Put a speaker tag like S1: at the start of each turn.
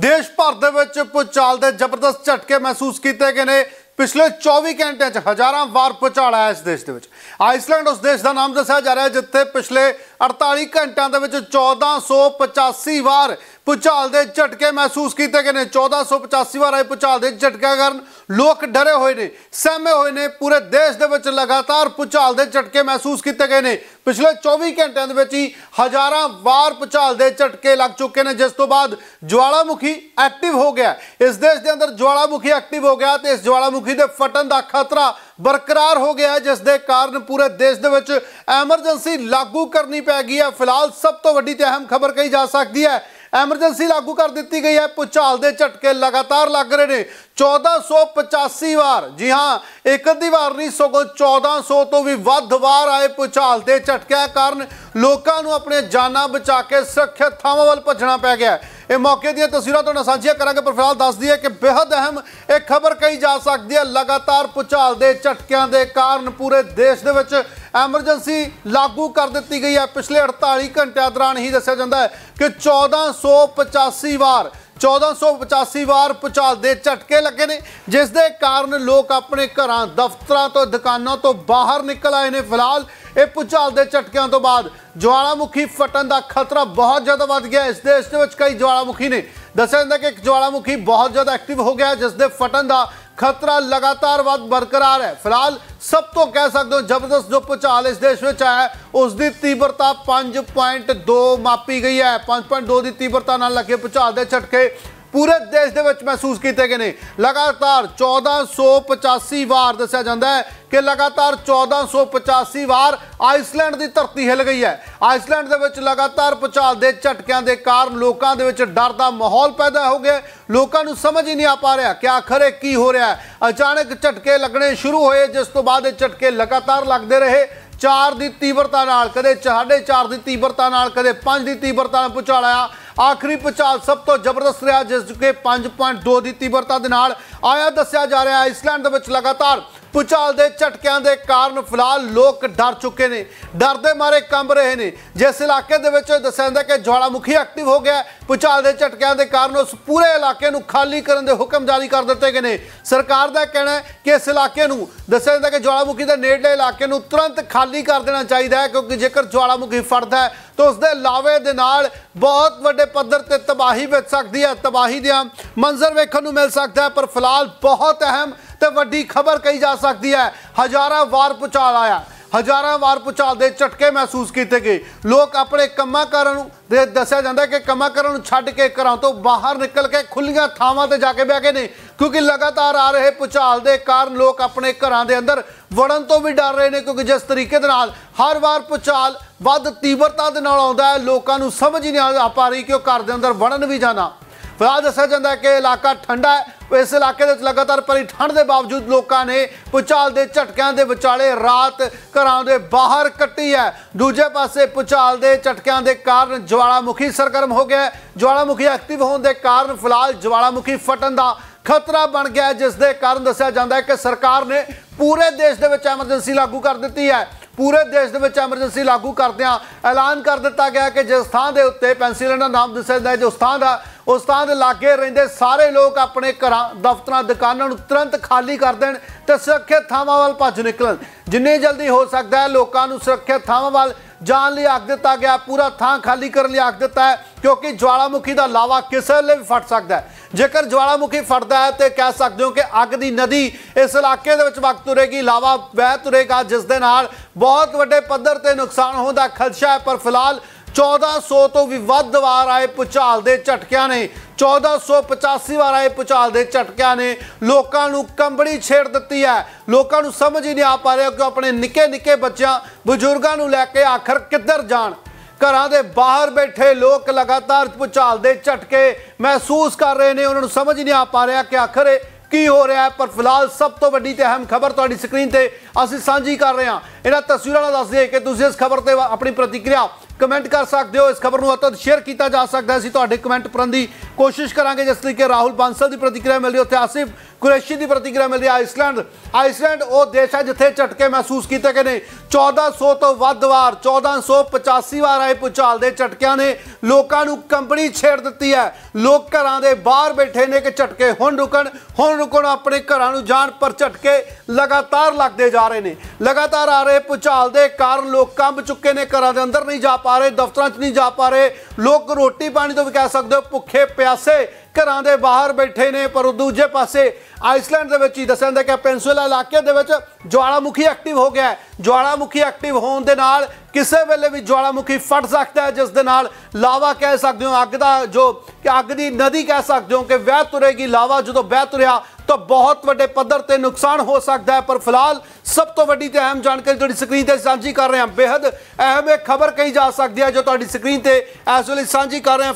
S1: ਦੇਸ਼ ਭਰ ਦੇ ਵਿੱਚ ਪੁਚਾਲ ਦੇ ਜ਼ਬਰਦਸਤ ਝਟਕੇ ਮਹਿਸੂਸ ਕੀਤੇ ਗਏ ਨੇ ਪਿਛਲੇ 24 ਘੰਟਿਆਂ 'ਚ ਹਜ਼ਾਰਾਂ ਵਾਰ ਪੁਚਾਲ ਆਇਆ ਇਸ ਦੇਸ਼ ਦੇ ਵਿੱਚ ਆਈਸਲੈਂਡ ਉਸ ਦੇਸ਼ ਦਾ ਨਾਮ ਦੱਸਿਆ ਜਾ ਰਿਹਾ ਜਿੱਥੇ ਪਿਛਲੇ 48 ਘੰਟਿਆਂ ਦੇ ਵਿੱਚ 1485 ਵਾਰ ਭੁਚਾਲ ਦੇ ਝਟਕੇ ਮਹਿਸੂਸ ਕੀਤੇ ਗਏ ਨੇ 1485 ਵਾਰ ਆਏ ਭੁਚਾਲ ਦੇ ਝਟਕੇ ਕਾਰਨ ਲੋਕ ਡਰੇ ਹੋਏ ਨੇ ਸਹਿਮੇ ਹੋਏ ਨੇ ਪੂਰੇ ਦੇਸ਼ ਦੇ ਵਿੱਚ ਲਗਾਤਾਰ ਭੁਚਾਲ ਦੇ ਝਟਕੇ ਮਹਿਸੂਸ ਕੀਤੇ ਗਏ ਨੇ ਪਿਛਲੇ 24 ਘੰਟਿਆਂ ਦੇ ਵਿੱਚ ਹੀ ਹਜ਼ਾਰਾਂ ਵਾਰ ਭੁਚਾਲ ਦੇ ਝਟਕੇ ਲੱਗ ਚੁੱਕੇ ਨੇ ਜਿਸ ਤੋਂ ਬਾਅਦ ਜਵਾਲਾਮੁਖੀ ਐਕਟਿਵ ਹੋ ਗਿਆ ਇਸ ਦੇਸ਼ ਦੇ ਅੰਦਰ ਜਵਾਲਾਮੁਖੀ ਐਕਟਿਵ ਹੋ ਗਿਆ ਤੇ ਇਸ ਜਵਾਲਾਮੁਖੀ ਦੇ ਫਟਣ ਦਾ ਖਤਰਾ ਬਰਕਰਾਰ ਹੋ ਗਿਆ ਜਿਸ ਦੇ ਕਾਰਨ ਪੂਰੇ ਦੇਸ਼ ਦੇ ਵਿੱਚ ਐਮਰਜੈਂਸੀ ਲਾਗੂ ਕਰਨੀ ਪੈ ਗਈ ਹੈ ਫਿਲਹਾਲ ਸਭ ਤੋਂ ਵੱਡੀ ਤੇ ਅਹਿਮ ਖਬਰ ਕਹੀ ਜਾ ਸਕਦੀ ਹੈ ਐਮਰਜੈਂਸੀ ਲਾਗੂ ਕਰ ਦਿੱਤੀ ਗਈ ਹੈ ਪੁਚਾਲ ਦੇ ਝਟਕੇ ਲਗਾਤਾਰ ਲੱਗ ਰਹੇ ਨੇ 1485 ਵਾਰ ਜੀ ਹਾਂ ਇੱਕ ਦੀ ਵਾਰ ਨਹੀਂ ਸਗੋਂ 1400 ਤੋਂ ਵੀ ਵੱਧ ਵਾਰ ਆਏ ਪੁਚਾਲ ਦੇ ਝਟਕਿਆਂ ਕਾਰਨ ਲੋਕਾਂ ਨੂੰ ਆਪਣੇ ਜਾਨਾਂ ਬਚਾ ਕੇ ਸੁਰੱਖਿਅਤ ਥਾਵਾਂ ਵੱਲ ਭੱਜਣਾ ਪੈ ਗਿਆ ਇਹ ਮੌਕੇ ਦੀਆਂ ਤਸਵੀਰਾਂ ਤੁਹਾਨੂੰ ਸਾਂਝੀਆਂ ਕਰਾਂਗੇ ਪਰ ਫਿਲਹਾਲ ਦੱਸ ਦਈਏ ਕਿ ਬੇहद ਅਹਿਮ ਇਹ ਖਬਰ ਕਹੀ ਜਾ ਸਕਦੀ ਹੈ ਲਗਾਤਾਰ ਪੁਚਾਲ ਦੇ ਝਟਕਿਆਂ ਦੇ ਕਾਰਨ ਪੂਰੇ ਦੇਸ਼ ਦੇ ਵਿੱਚ ਐਮਰਜੈਂਸੀ ਲਾਗੂ ਕਰ ਦਿੱਤੀ ਗਈ ਹੈ ਪਿਛਲੇ 48 ਘੰਟਿਆਂ ਦੌਰਾਨ ਹੀ ਦੱਸਿਆ ਜਾਂਦਾ ਹੈ ਕਿ 1485 ਵਾਰ 1485 ਵਾਰ ਭੁਚਾਲ ਦੇ ਝਟਕੇ ਲੱਗੇ ਨੇ ਜਿਸ ਦੇ ਕਾਰਨ ਲੋਕ ਆਪਣੇ ਘਰਾਂ ਦਫ਼ਤਰਾਂ ਤੋਂ ਦੁਕਾਨਾਂ ਤੋਂ ਬਾਹਰ ਨਿਕਲ ਆਏ ਨੇ ਫਿਲਹਾਲ ਇਹ ਭੁਚਾਲ ਦੇ ਝਟਕਿਆਂ ਤੋਂ ਬਾਅਦ ਜਵਾਲਾਮੁਖੀ ਫਟਣ ਦਾ ਖਤਰਾ ਬਹੁਤ ਜ਼ਿਆਦਾ ਵੱਧ ਗਿਆ ਇਸ ਦੇਸ਼ ਦੇ ਵਿੱਚ ਕਈ ਜਵਾਲਾਮੁਖੀ ਨੇ ਦੱਸਿਆ ਜਾਂਦਾ ਕਿ ਇੱਕ ਜਵਾਲਾਮੁਖੀ ਬਹੁਤ ਜ਼ਿਆਦਾ ਐਕਟਿਵ ਹੋ ਗਿਆ ਜਿਸ ਦੇ ਫਟਣ ਦਾ ਖਤਰਾ ਲਗਾਤਾਰ ਵੱਧ ਬਰਕਰਾਰ ਹੈ ਫਿਲਹਾਲ ਸਭ ਤੋਂ ਕਹਿ ਸਕਦੇ ਹਾਂ ਜ਼ਬਰਦਸਤ ਜੋ ਪਚਾਲ ਇਸ ਦੇਸ਼ ਵਿੱਚ ਆਇਆ ਉਸ ਦੀ ਤੀਬਰਤਾ 5.2 ਮਾਪੀ ਗਈ ਹੈ 5.2 ਦੀ ਤੀਬਰਤਾ ਨਾਲ ਲੱਗੇ ਪਚਾਲ ਦੇ ਝਟਕੇ ਪੂਰੇ ਦੇਸ਼ ਦੇ ਵਿੱਚ ਮਹਿਸੂਸ ਕੀਤੇ ਗਏ ਨੇ ਲਗਾਤਾਰ 1485 ਵਾਰ ਦੱਸਿਆ ਜਾਂਦਾ ਹੈ ਕਿ ਲਗਾਤਾਰ 1485 ਵਾਰ ਆਈਸਲੈਂਡ ਦੀ ਧਰਤੀ ਹਿਲ ਗਈ ਹੈ ਆਈਸਲੈਂਡ ਦੇ ਵਿੱਚ ਲਗਾਤਾਰ ਪਚਾਲ ਦੇ ਝਟਕਿਆਂ ਦੇ ਕਾਰਨ ਲੋਕਾਂ ਦੇ ਵਿੱਚ ਡਰ ਦਾ ਮਾਹੌਲ ਪੈਦਾ ਹੋ ਗਿਆ ਲੋਕਾਂ ਨੂੰ ਸਮਝ ਹੀ ਨਹੀਂ ਆ ਪਾ ਰਿਹਾ ਕਿ ਆਖਰੇ ਕੀ ਹੋ ਰਿਹਾ ਹੈ ਅਚਾਨਕ ਝਟਕੇ ਲੱਗਣੇ ਸ਼ੁਰੂ ਹੋਏ ਜਿਸ ਤੋਂ ਬਾਅਦ ਇਹ ਝਟਕੇ ਲਗਾਤਾਰ ਲੱਗਦੇ ਰਹੇ ਚਾਰ ਦੀ ਤੀਬਰਤਾ ਨਾਲ ਕਦੇ 4.5 ਦੀ ਤੀਬਰਤਾ ਨਾਲ ਕਦੇ 5 ਦੀ ਤੀਬਰਤਾ ਨਾਲ ਪੁਚਾਲ ਆਇਆ ਆਖਰੀ ਪਚਾਲ ਸਭ ਤੋਂ ਜ਼ਬਰਦਸਤ ਰਿਹਾ ਜਿਸ ਦੇ 5.2 ਦੀ ਤੀਬਰਤਾ ਦੇ ਨਾਲ ਆਇਆ ਦੱਸਿਆ ਜਾ ਰਿਹਾ ਆਈਸਲੈਂਡ ਦੇ ਵਿੱਚ ਲਗਾਤਾਰ ਪੁਚਾਲ ਦੇ ਝਟਕਿਆਂ ਦੇ ਕਾਰਨ ਫਿਲਹਾਲ ਲੋਕ ਡਰ ਚੁੱਕੇ ਨੇ ਡਰ ਦੇ ਮਾਰੇ ਕੰਬ ਰਹੇ ਨੇ ਜਿਸ ਇਲਾਕੇ ਦੇ ਵਿੱਚ ਦੱਸਿਆ ਜਾਂਦਾ ਕਿ ਜਵਾਲਾਮੁਖੀ ਐਕਟਿਵ ਹੋ ਗਿਆ ਪੁਚਾਲ ਦੇ ਝਟਕਿਆਂ ਦੇ ਕਾਰਨ ਉਸ ਪੂਰੇ ਇਲਾਕੇ ਨੂੰ ਖਾਲੀ ਕਰਨ ਦੇ ਹੁਕਮ ਜਾਰੀ ਕਰ ਦਿੱਤੇ ਗਏ ਨੇ ਸਰਕਾਰ ਦਾ ਕਹਿਣਾ ਹੈ ਕਿ ਇਸ ਇਲਾਕੇ ਨੂੰ ਦੱਸਿਆ ਜਾਂਦਾ ਕਿ ਜਵਾਲਾਮੁਖੀ ਦੇ ਨੇੜਲੇ ਇਲਾਕੇ ਨੂੰ ਤੁਰੰਤ ਖਾਲੀ ਕਰ ਦੇਣਾ ਚਾਹੀਦਾ ਹੈ ਕਿਉਂਕਿ ਜੇਕਰ ਜਵਾਲਾਮੁਖੀ ਫੜਦਾ ਹੈ ਤਾਂ ਉਸ ਦੇ ਲਾਵੇ ਦੇ ਨਾਲ ਬਹੁਤ ਵੱਡੇ ਪੱਧਰ ਤੇ ਤਬਾਹੀ ਵੇਚ ਸਕਦੀ ਹੈ ਤਬਾਹੀ ਦੇ ਮੰਜ਼ਰ ਵੇਖਣ ਨੂੰ ਮਿਲ ਸਕਦਾ ਹੈ ਪਰ ਫਿਲਹਾਲ ਬਹੁਤ ਅਹਿਮ ਤੇ ਵੱਡੀ ਖਬਰ ਕਹੀ ਜਾ ਸਕਦੀ ਹੈ ਹਜ਼ਾਰਾਂ ਵਾਰ ਪੁਚਾਲ ਆਇਆ ਹਜ਼ਾਰਾਂ ਵਾਰ ਪੁਚਾਲ ਦੇ ਝਟਕੇ ਮਹਿਸੂਸ ਕੀਤੇ ਗਏ ਲੋਕ ਆਪਣੇ ਕੰਮਾਂ ਕਰਨ ਨੂੰ ਦੇ ਦੱਸਿਆ ਜਾਂਦਾ ਕਿ ਕੰਮਾਂ ਕਰਨ ਨੂੰ ਛੱਡ ਕੇ ਘਰਾਂ ਤੋਂ ਬਾਹਰ ਨਿਕਲ ਕੇ ਖੁੱਲੀਆਂ ਥਾਵਾਂ ਤੇ ਜਾ ਕੇ ਬਹਿ ਗਏ ਨੇ ਕਿਉਂਕਿ ਲਗਾਤਾਰ ਆ ਰਹੇ ਪੁਚਾਲ ਦੇ ਕਾਰਨ ਲੋਕ ਆਪਣੇ ਘਰਾਂ ਦੇ ਅੰਦਰ ਵੜਨ ਤੋਂ ਵੀ ਡਰ ਰਹੇ ਨੇ ਕਿਉਂਕਿ ਜਿਸ ਤਰੀਕੇ ਦੇ ਨਾਲ ਹਰ ਵਾਰ ਪੁਚਾਲ ਵੱਧ ਤੀਬਰਤਾ ਦੇ ਨਾਲ ਆਉਂਦਾ ਹੈ ਲੋਕਾਂ ਨੂੰ ਸਮਝ ਹੀ ਨਹੀਂ ਆ ਪਾ ਰਹੀ ਕਿ ਉਹ ਘਰ ਦੇ ਅੰਦਰ ਵੜਨ ਵੀ ਜਾਣਾ ਫਿਲਹਾਲ ਦੱਸਿਆ ਜਾਂਦਾ ਕਿ ਇਲਾਕਾ ਠੰਡਾ ਹੈ ਇਸ ਇਲਾਕੇ ਦੇ ਵਿੱਚ ਲਗਾਤਾਰ ਪਰੀ ਠੰਡ ਦੇ ਬਾਵਜੂਦ ਲੋਕਾਂ ਨੇ ਪੁਚਾਲ ਦੇ ਝਟਕਿਆਂ ਦੇ ਵਿਚਾਲੇ ਰਾਤ ਘਰਾਂ ਦੇ ਬਾਹਰ ਕੱਟੀ ਹੈ ਦੂਜੇ ਪਾਸੇ ਪੁਚਾਲ ਦੇ ਝਟਕਿਆਂ ਦੇ ਕਾਰਨ ਜਵਾਲਾਮੁਖੀ ਸਰਗਰਮ ਹੋ ਗਿਆ ਜਵਾਲਾਮੁਖੀ ਐਕਟਿਵ ਹੋਣ ਦੇ ਕਾਰਨ ਫਿਲਹਾਲ ਜਵਾਲਾਮੁਖੀ ਫਟਣ ਦਾ ਖਤਰਾ ਬਣ ਗਿਆ ਜਿਸ ਦੇ ਕਾਰਨ ਦੱਸਿਆ ਜਾਂਦਾ ਹੈ ਕਿ ਸਰਕਾਰ ਨੇ ਪੂਰੇ ਦੇਸ਼ ਦੇ ਵਿੱਚ ਐਮਰਜੈਂਸੀ ਲਾਗੂ ਕਰ ਦਿੱਤੀ ਹੈ ਪੂਰੇ ਦੇਸ਼ ਦੇ ਵਿੱਚ ਐਮਰਜੈਂਸੀ ਲਾਗੂ ਕਰਦਿਆਂ ਐਲਾਨ ਕਰ ਦਿੱਤਾ ਗਿਆ ਕਿ ਜਿਸ ਥਾਂ ਦੇ ਉੱਤੇ ਪੈਂਸਿਲਨ ਦਾ ਨਾਮ ਦੱਸਿਆ ਜਾਂਦਾ ਹੈ ਜੋ ਥਾਂ ਦਾ ਉਸ ਤਾਂ ਦੇ ਲਾਗੇ ਰਹਿੰਦੇ ਸਾਰੇ ਲੋਕ ਆਪਣੇ ਘਰਾਂ ਦਫ਼ਤਰਾਂ ਦੁਕਾਨਾਂ ਨੂੰ ਤੁਰੰਤ ਖਾਲੀ ਕਰ ਦੇਣ ਤੇ ਸੁਰੱਖਿਅਤ ਥਾਵਾਂ ਵੱਲ ਭੱਜ ਨਿਕਲਣ ਜਿੰਨੇ ਜਲਦੀ ਹੋ ਸਕਦਾ ਹੈ ਲੋਕਾਂ ਨੂੰ ਸੁਰੱਖਿਅਤ ਥਾਵਾਂ ਵੱਲ ਜਾਣ ਲਈ ਆਖ ਦਿੱਤਾ ਗਿਆ ਪੂਰਾ ਥਾਂ ਖਾਲੀ ਕਰਨ ਲਈ ਆਖ ਦਿੱਤਾ ਹੈ ਕਿਉਂਕਿ ਜਵਾਲਾਮੁਖੀ ਦਾ ਲਾਵਾ ਕਿਸੇ ਲਈ ਵੀ ਫਟ ਸਕਦਾ ਹੈ ਜੇਕਰ ਜਵਾਲਾਮੁਖੀ ਫਟਦਾ ਹੈ ਤੇ ਕਹਿ ਸਕਦੇ ਹੋ ਕਿ ਅੱਗ ਦੀ ਨਦੀ ਇਸ ਇਲਾਕੇ ਦੇ ਵਿੱਚ ਵਕਤ ਤੁਰੇਗੀ ਲਾਵਾ ਵਹਿ ਤੁਰੇਗਾ ਜਿਸ ਦੇ ਨਾਲ ਬਹੁਤ ਵੱਡੇ ਪੱਧਰ ਤੇ ਨੁਕਸਾਨ ਹੋਣ ਦਾ ਖਦਸ਼ਾ ਹੈ ਪਰ ਫਿਲਹਾਲ 1400 ਤੋਂ ਵੀ ਵੱਧ ਵਾਰ ਆਏ ਪੁਚਾਲ ਦੇ ਝਟਕਿਆਂ ਨੇ 1485 ਵਾਰ ਆਏ ਪੁਚਾਲ ਦੇ ਝਟਕਿਆਂ ਨੇ ਲੋਕਾਂ ਨੂੰ ਕੰਬੜੀ ਛੇੜ ਦਿੱਤੀ ਹੈ ਲੋਕਾਂ ਨੂੰ ਸਮਝ ਹੀ ਨਹੀਂ ਆ ਪਾ ਰਿਹਾ ਕਿ ਆਪਣੇ ਨਿੱਕੇ ਨਿੱਕੇ ਬੱਚਿਆਂ ਬਜ਼ੁਰਗਾਂ ਨੂੰ ਲੈ ਕੇ ਆਖਰ ਕਿੱਧਰ ਜਾਣ ਘਰਾਂ ਦੇ ਬਾਹਰ ਬੈਠੇ ਲੋਕ ਲਗਾਤਾਰ ਪੁਚਾਲ ਦੇ ਝਟਕੇ ਮਹਿਸੂਸ ਕਰ ਰਹੇ ਨੇ ਉਹਨਾਂ ਨੂੰ ਸਮਝ ਨਹੀਂ ਆ ਪਾ ਰਿਹਾ ਕਿ ਆਖਰ ਕੀ ਹੋ ਰਿਹਾ ਹੈ ਪਰ ਫਿਲਹਾਲ ਸਭ ਤੋਂ ਵੱਡੀ ਤੇ ਅਹਿਮ ਖਬਰ ਤੁਹਾਡੀ ਸਕਰੀਨ ਤੇ ਅਸੀਂ ਸਾਂਝੀ ਕਰ ਰਹੇ ਹਾਂ ਇਹਨਾਂ ਤਸਵੀਰਾਂ ਨਾਲ ਦੱਸਦੇ ਹਾਂ ਕਿ ਤੁਸੀਂ ਇਸ ਖਬਰ ਤੇ ਆਪਣੀ ਪ੍ਰਤੀਕਿਰਿਆ ਕਮੈਂਟ ਕਰ ਸਕਦੇ ਹੋ ਇਸ ਖਬਰ ਨੂੰ ਅਤਦ ਸ਼ੇਅਰ ਕੀਤਾ ਜਾ ਸਕਦਾ ਸੀ ਤੁਹਾਡੇ ਕਮੈਂਟ ਦੀ ਕੋਸ਼ਿਸ਼ ਕਰਾਂਗੇ ਜਿਸ ਤਰੀਕੇ ਰਾਹੁਲ ਬਾਂਸਲ ਦੀ ਪ੍ਰਤੀਕਿਰਿਆ ਮਿਲ ਰਹੀ ਉੱਥੇ ਆਸਿਫ ਕੁਰੈਸ਼ੀ ਦੀ ਪ੍ਰਤੀਕਿਰਿਆ ਮਿਲ ਰਹੀ ਆਈਸਲੈਂਡ ਆਈਸਲੈਂਡ ਉਹ ਦੇਸ਼ ਹੈ ਜਿੱਥੇ ਝਟਕੇ ਮਹਿਸੂਸ ਕੀਤੇ ਗਏ ਨੇ 1400 ਤੋਂ ਵੱਧ ਵਾਰ 1485 ਵਾਰ ਆਏ ਪੁਚਾਲ ਦੇ ਝਟਕਿਆਂ ਨੇ ਲੋਕਾਂ ਨੂੰ ਕੰਪਨੀ ਛੇੜ ਦਿੱਤੀ ਹੈ ਲੋਕ ਘਰਾਂ ਦੇ ਬਾਹਰ ਬੈਠੇ ਨੇ ਕਿ ਝਟਕੇ ਹੁਣ ਰੁਕਣ ਹੁਣ ਰੁਕਣ ਆਪਣੇ ਘਰਾਂ ਨੂੰ ਜਾਣ ਪਰ ਝਟਕੇ ਲਗਾਤਾਰ ਲੱਗਦੇ ਜਾ ਰਹੇ ਨੇ ਲਗਾਤਾਰ ਆ ਰਹੇ ਪੁਚਾਲ ਦੇ ਕਾਰਨ ਲੋਕ ਕੰਬ ਚੁੱਕੇ ਨੇ ਘਰਾਂ ਦੇ ਅੰਦਰ ਨਹੀਂ ਜਾ ਪਾ ਰਹੇ ਦਫ਼ਤਰਾਂ 'ਚ ਨਹੀਂ ਜਾ ਪਾ ਰਹੇ ਲੋਕ ਰੋਟੀ ਪਾਣੀ ਤੋਂ ਵੀ ਕਹਿ ਸਕਦੇ ਹੋ ਭੁੱਖੇ ਪਿਆਸੇ ਘਰਾਂ ਦੇ ਬਾਹਰ ਬੈਠੇ ਨੇ ਪਰ ਦੂਜੇ ਪਾਸੇ ਆਈਸਲੈਂਡ ਦੇ ਵਿੱਚ ਹੀ ਦੱਸਿਆ ਜਾਂਦਾ ਕਿ ਪੈਨਸੂਲਾ ਇਲਾਕੇ ਦੇ ਵਿੱਚ ਜਵਾਲਾਮੁਖੀ ਐਕਟਿਵ ਹੋ ਗਿਆ ਜਵਾਲਾਮੁਖੀ ਐਕਟਿਵ ਹੋਣ ਦੇ ਨਾਲ ਕਿਸੇ ਵੇਲੇ ਵੀ ਜਵਾਲਾਮੁਖੀ ਫਟ ਸਕਦਾ ਹੈ ਜਿਸ ਦੇ ਨਾਲ ਲਾਵਾ ਕਹਿ ਸਕਦੇ ਹੋ ਅੱਗ ਦਾ ਜੋ ਕਿ ਅੱਗ ਦੀ ਨਦੀ ਕਹਿ ਸਕਦੇ ਹੋ ਕਿ ਵਹਿ ਤੁਰੇਗੀ ਲਾਵਾ ਜਦੋਂ ਵਹਿ ਤੁਰਿਆ ਤਾਂ ਬਹੁਤ ਵੱਡੇ ਪੱਧਰ ਤੇ ਨੁਕਸਾਨ ਹੋ ਸਕਦਾ ਹੈ ਪਰ ਫਿਲਹਾਲ ਸਭ ਤੋਂ ਵੱਡੀ ਤੇ ਅਹਿਮ ਜਾਣਕਾਰੀ ਤੁਹਾਡੀ ਸਕਰੀਨ ਤੇ ਸਾਂਝੀ ਕਰ ਰਹੇ ਹਾਂ ਬੇहद ਅਹਿਮ ਖਬਰ ਕਹੀ ਜਾ ਸਕਦੀ ਹੈ ਜੋ ਤੁਹਾਡੀ ਸਕਰੀਨ ਤੇ ਇਸ ਵੇਲੇ ਸਾਂਝੀ ਕਰ ਰਹੇ ਹਾਂ